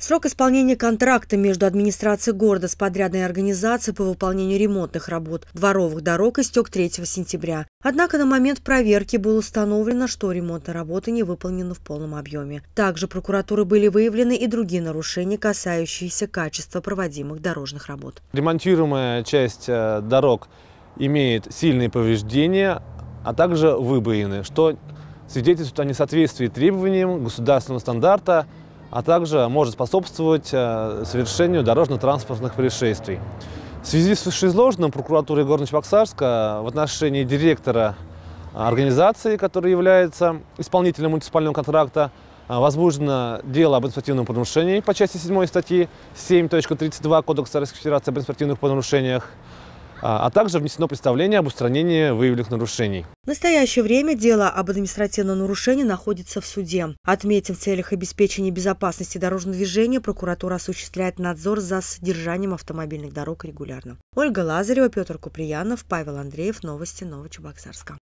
Срок исполнения контракта между администрацией города с подрядной организацией по выполнению ремонтных работ дворовых дорог истек 3 сентября. Однако на момент проверки было установлено, что ремонтные работы не выполнены в полном объеме. Также прокуратуры были выявлены и другие нарушения, касающиеся качества проводимых дорожных работ. Ремонтируемая часть э, дорог имеет сильные повреждения, а также выбоины, что свидетельствует о несоответствии требованиям государственного стандарта а также может способствовать э, совершению дорожно-транспортных происшествий. В связи с вышеизложенным прокуратурой Горно-Чебоксарска в отношении директора э, организации, которая является исполнителем муниципального контракта, э, возбуждено дело об административном нарушении по части 7 статьи 7.32 Кодекса Российской Федерации об административных нарушениях. А, а также внесено представление об устранении выявленных нарушений. В настоящее время дело об административном нарушении находится в суде. Отметим, в целях обеспечения безопасности дорожного движения прокуратура осуществляет надзор за содержанием автомобильных дорог регулярно. Ольга Лазарева, Петр Куприянов, Павел Андреев. Новости Новочебоксарска.